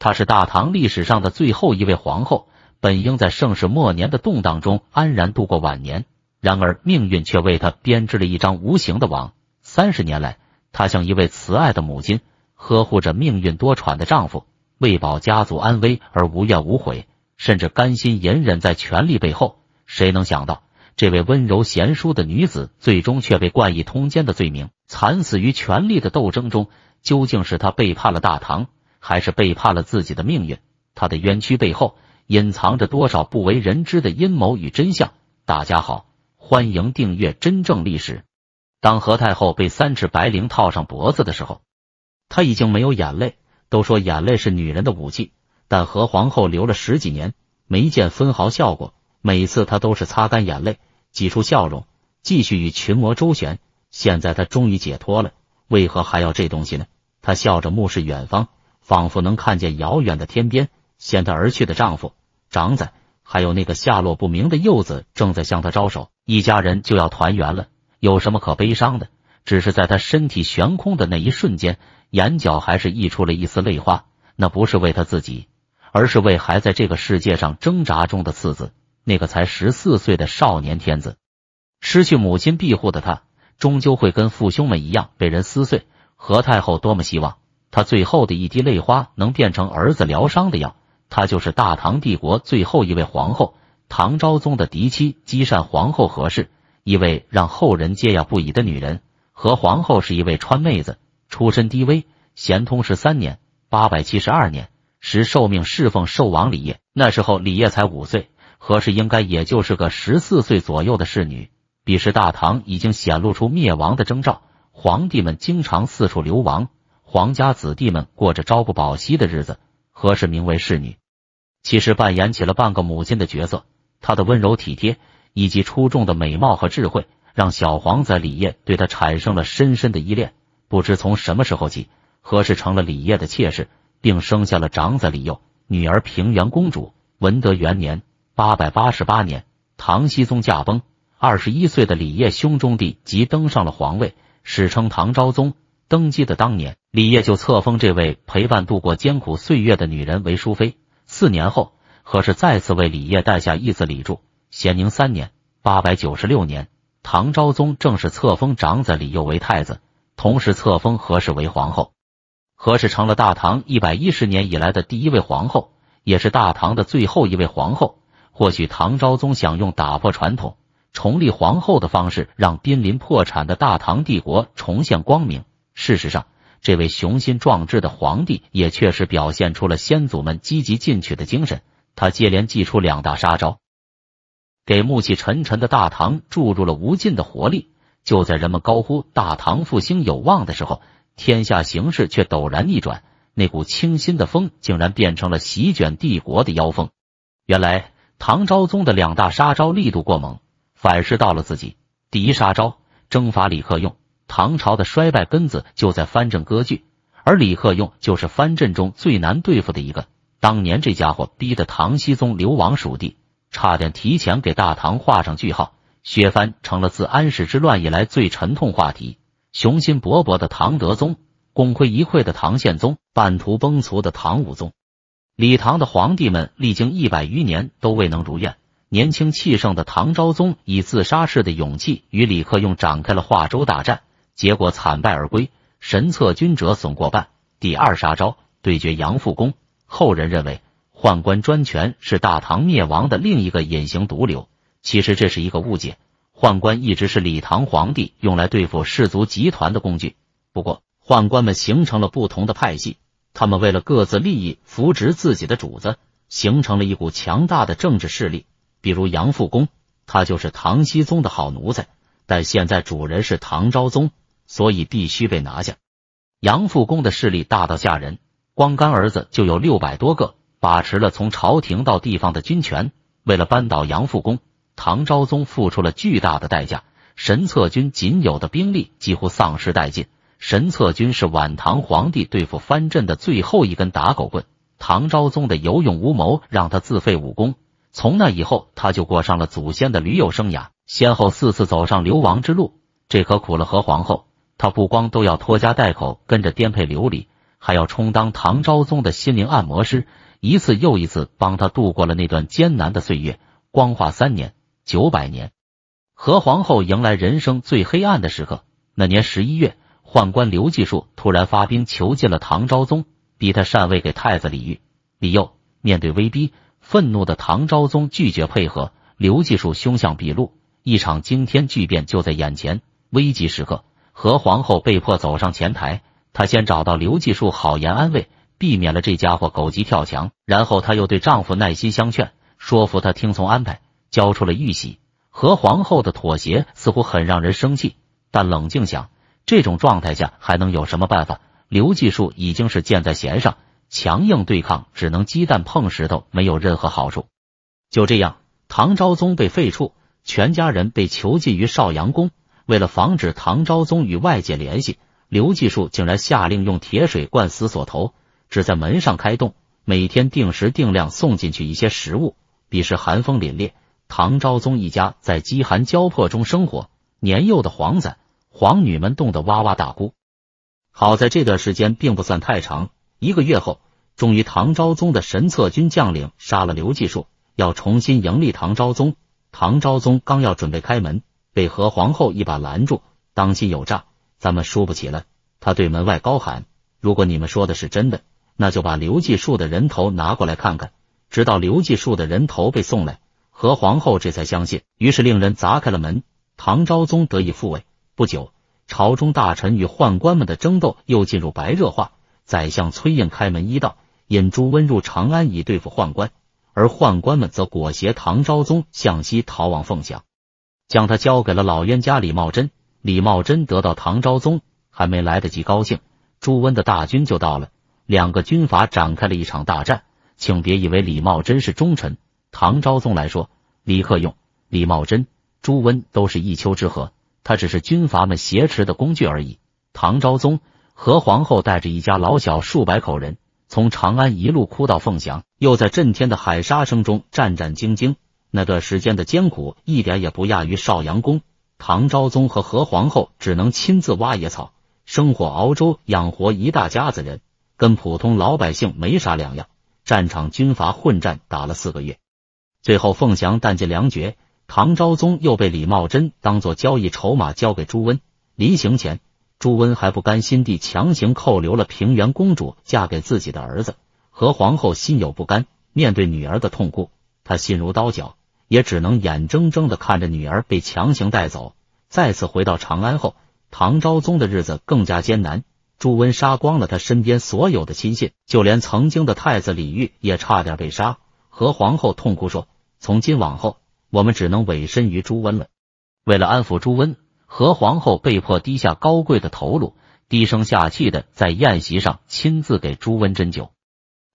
她是大唐历史上的最后一位皇后，本应在盛世末年的动荡中安然度过晚年，然而命运却为她编织了一张无形的网。三十年来，她像一位慈爱的母亲，呵护着命运多舛的丈夫，为保家族安危而无怨无悔，甚至甘心隐忍在权力背后。谁能想到，这位温柔贤淑的女子，最终却被冠以通奸的罪名，惨死于权力的斗争中？究竟是她背叛了大唐？还是背叛了自己的命运，他的冤屈背后隐藏着多少不为人知的阴谋与真相？大家好，欢迎订阅《真正历史》。当何太后被三尺白绫套上脖子的时候，她已经没有眼泪。都说眼泪是女人的武器，但何皇后流了十几年，没见分毫效果。每次她都是擦干眼泪，挤出笑容，继续与群魔周旋。现在她终于解脱了，为何还要这东西呢？她笑着目视远方。仿佛能看见遥远的天边，先她而去的丈夫、长子，还有那个下落不明的幼子，正在向她招手。一家人就要团圆了，有什么可悲伤的？只是在她身体悬空的那一瞬间，眼角还是溢出了一丝泪花。那不是为她自己，而是为还在这个世界上挣扎中的次子，那个才十四岁的少年天子。失去母亲庇护的他，终究会跟父兄们一样被人撕碎。何太后多么希望。她最后的一滴泪花能变成儿子疗伤的药。她就是大唐帝国最后一位皇后唐昭宗的嫡妻积善皇后何氏，一位让后人嗟呀不已的女人。何皇后是一位川妹子，出身低微。咸通十三年（八百七十二年），时受命侍奉寿王李业，那时候李业才五岁，何氏应该也就是个十四岁左右的侍女。彼时大唐已经显露出灭亡的征兆，皇帝们经常四处流亡。皇家子弟们过着朝不保夕的日子。何氏名为侍女，其实扮演起了半个母亲的角色。她的温柔体贴，以及出众的美貌和智慧，让小皇子李烨对她产生了深深的依恋。不知从什么时候起，何氏成了李烨的妾室，并生下了长子李佑、女儿平原公主。文德元年（八百八十八年），唐僖宗驾崩，二十一岁的李烨兄中弟即登上了皇位，史称唐昭宗。登基的当年，李烨就册封这位陪伴度过艰苦岁月的女人为淑妃。四年后，何氏再次为李烨诞下一子李柱。咸宁三年（八百九十六年），唐昭宗正式册封长子李佑为太子，同时册封何氏为皇后。何氏成了大唐一百一十年以来的第一位皇后，也是大唐的最后一位皇后。或许唐昭宗想用打破传统、重立皇后的方式，让濒临破产的大唐帝国重现光明。事实上，这位雄心壮志的皇帝也确实表现出了先祖们积极进取的精神。他接连祭出两大杀招，给暮气沉沉的大唐注入了无尽的活力。就在人们高呼大唐复兴有望的时候，天下形势却陡然逆转，那股清新的风竟然变成了席卷帝国的妖风。原来，唐昭宗的两大杀招力度过猛，反噬到了自己。第一杀招：征伐李克用。唐朝的衰败根子就在藩镇割据，而李克用就是藩镇中最难对付的一个。当年这家伙逼得唐僖宗流亡蜀地，差点提前给大唐画上句号。削藩成了自安史之乱以来最沉痛话题。雄心勃勃的唐德宗，功亏一篑的唐宪宗，半途崩殂的唐武宗，李唐的皇帝们历经一百余年都未能如愿。年轻气盛的唐昭宗以自杀式的勇气与李克用展开了化州大战。结果惨败而归，神策军折损过半。第二杀招对决杨复恭，后人认为宦官专权是大唐灭亡的另一个隐形毒瘤。其实这是一个误解，宦官一直是李唐皇帝用来对付氏族集团的工具。不过，宦官们形成了不同的派系，他们为了各自利益扶植自己的主子，形成了一股强大的政治势力。比如杨复恭，他就是唐僖宗的好奴才，但现在主人是唐昭宗。所以必须被拿下。杨复恭的势力大到吓人，光干儿子就有六百多个，把持了从朝廷到地方的军权。为了扳倒杨复恭，唐昭宗付出了巨大的代价，神策军仅有的兵力几乎丧失殆尽。神策军是晚唐皇帝对付藩镇的最后一根打狗棍。唐昭宗的有勇无谋，让他自废武功。从那以后，他就过上了祖先的驴友生涯，先后四次走上流亡之路。这可苦了何皇后。他不光都要拖家带口跟着颠沛流离，还要充当唐昭宗的心灵按摩师，一次又一次帮他度过了那段艰难的岁月。光化三年九百年，何皇后迎来人生最黑暗的时刻。那年十一月，宦官刘继树突然发兵囚禁了唐昭宗，逼他禅位给太子李煜。李佑面对威逼，愤怒的唐昭宗拒绝配合。刘继树凶相毕露，一场惊天巨变就在眼前。危急时刻。何皇后被迫走上前台，她先找到刘继树，好言安慰，避免了这家伙狗急跳墙。然后她又对丈夫耐心相劝，说服他听从安排，交出了玉玺。何皇后的妥协似乎很让人生气，但冷静想，这种状态下还能有什么办法？刘继树已经是箭在弦上，强硬对抗只能鸡蛋碰石头，没有任何好处。就这样，唐昭宗被废黜，全家人被囚禁于少阳宫。为了防止唐昭宗与外界联系，刘继树竟然下令用铁水灌死锁头，只在门上开洞，每天定时定量送进去一些食物。彼时寒风凛冽，唐昭宗一家在饥寒交迫中生活，年幼的皇子、皇女们冻得哇哇大哭。好在这段时间并不算太长，一个月后，终于唐昭宗的神策军将领杀了刘继树，要重新迎立唐昭宗。唐昭宗刚要准备开门。被何皇后一把拦住，当心有诈，咱们输不起了。他对门外高喊：“如果你们说的是真的，那就把刘继树的人头拿过来看看。”直到刘继树的人头被送来，何皇后这才相信。于是令人砸开了门，唐昭宗得以复位。不久，朝中大臣与宦官们的争斗又进入白热化。宰相崔胤开门一道，引朱温入长安以对付宦官，而宦官们则裹挟唐昭宗向西逃往凤翔。将他交给了老冤家李茂贞。李茂贞得到唐昭宗，还没来得及高兴，朱温的大军就到了。两个军阀展开了一场大战。请别以为李茂贞是忠臣，唐昭宗来说，李克用、李茂贞、朱温都是一丘之貉，他只是军阀们挟持的工具而已。唐昭宗和皇后带着一家老小数百口人，从长安一路哭到凤翔，又在震天的喊杀声中战战兢兢。那段时间的艰苦一点也不亚于少阳宫。唐昭宗和何皇后只能亲自挖野草、生火熬粥，养活一大家子人，跟普通老百姓没啥两样。战场军阀混战打了四个月，最后凤翔弹尽粮绝，唐昭宗又被李茂贞当做交易筹码交给朱温。临行前，朱温还不甘心地强行扣留了平原公主，嫁给自己的儿子。何皇后心有不甘，面对女儿的痛哭，她心如刀绞。也只能眼睁睁的看着女儿被强行带走。再次回到长安后，唐昭宗的日子更加艰难。朱温杀光了他身边所有的亲信，就连曾经的太子李煜也差点被杀。何皇后痛哭说：“从今往后，我们只能委身于朱温了。”为了安抚朱温，何皇后被迫低下高贵的头颅，低声下气的在宴席上亲自给朱温斟酒。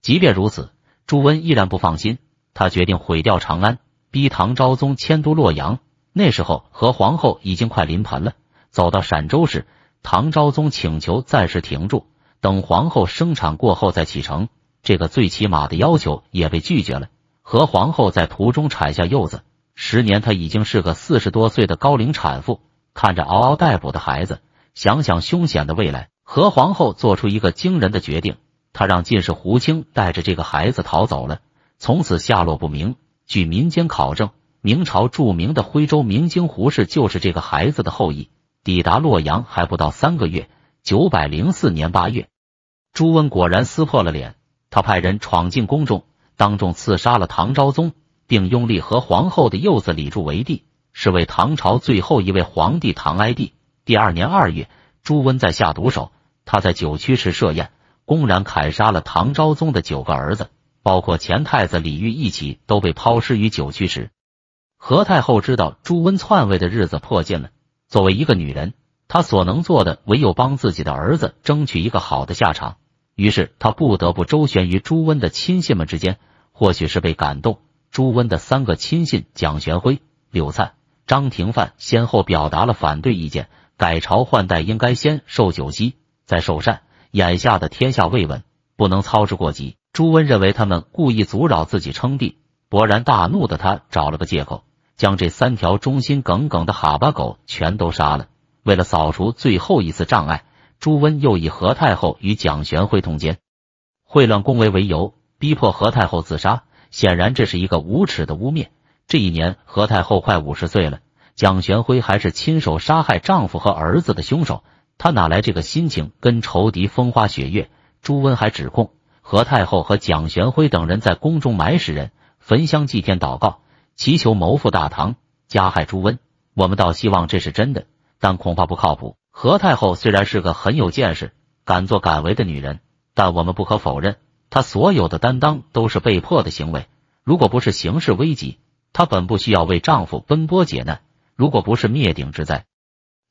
即便如此，朱温依然不放心，他决定毁掉长安。逼唐昭宗迁都洛阳，那时候何皇后已经快临盆了。走到陕州时，唐昭宗请求暂时停住，等皇后生产过后再启程。这个最起码的要求也被拒绝了。何皇后在途中产下幼子，十年，她已经是个四十多岁的高龄产妇。看着嗷嗷待哺的孩子，想想凶险的未来，何皇后做出一个惊人的决定：她让进士胡青带着这个孩子逃走了，从此下落不明。据民间考证，明朝著名的徽州明经胡氏就是这个孩子的后裔。抵达洛阳还不到三个月，九百零四年八月，朱温果然撕破了脸，他派人闯进宫中，当众刺杀了唐昭宗，并拥立和皇后的幼子李柱为帝，是为唐朝最后一位皇帝唐哀帝。第二年二月，朱温在下毒手，他在九曲池设宴，公然砍杀了唐昭宗的九个儿子。包括前太子李煜一起都被抛尸于九曲池。何太后知道朱温篡位的日子迫近了，作为一个女人，她所能做的唯有帮自己的儿子争取一个好的下场。于是她不得不周旋于朱温的亲信们之间。或许是被感动，朱温的三个亲信蒋玄辉、柳灿、张廷范先后表达了反对意见：改朝换代应该先受九锡，再受禅。眼下的天下未稳，不能操之过急。朱温认为他们故意阻扰自己称帝，勃然大怒的他找了个借口，将这三条忠心耿耿的哈巴狗全都杀了。为了扫除最后一次障碍，朱温又以何太后与蒋玄辉通奸、会乱宫闱为由，逼迫何太后自杀。显然这是一个无耻的污蔑。这一年，何太后快五十岁了，蒋玄辉还是亲手杀害丈夫和儿子的凶手，他哪来这个心情跟仇敌风花雪月？朱温还指控。何太后和蒋玄辉等人在宫中埋尸人、焚香祭天、祷告，祈求谋复大唐、加害朱温。我们倒希望这是真的，但恐怕不靠谱。何太后虽然是个很有见识、敢作敢为的女人，但我们不可否认，她所有的担当都是被迫的行为。如果不是形势危急，她本不需要为丈夫奔波解难；如果不是灭顶之灾，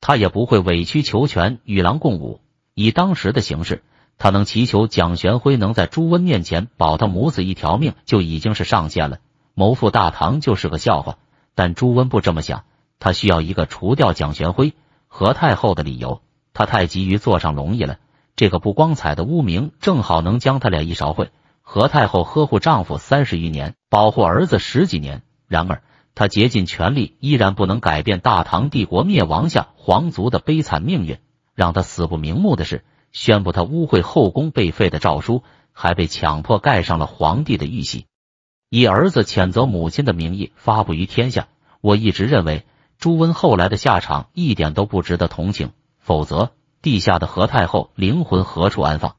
她也不会委曲求全、与狼共舞。以当时的形势。他能祈求蒋玄辉能在朱温面前保他母子一条命，就已经是上限了。谋复大唐就是个笑话。但朱温不这么想，他需要一个除掉蒋玄辉和太后的理由。他太急于坐上龙椅了，这个不光彩的污名正好能将他俩一勺烩。何太后呵护丈夫三十余年，保护儿子十几年，然而她竭尽全力，依然不能改变大唐帝国灭亡下皇族的悲惨命运，让他死不瞑目的是。宣布他污秽后宫被废的诏书，还被强迫盖上了皇帝的玉玺，以儿子谴责母亲的名义发布于天下。我一直认为朱温后来的下场一点都不值得同情，否则地下的何太后灵魂何处安放？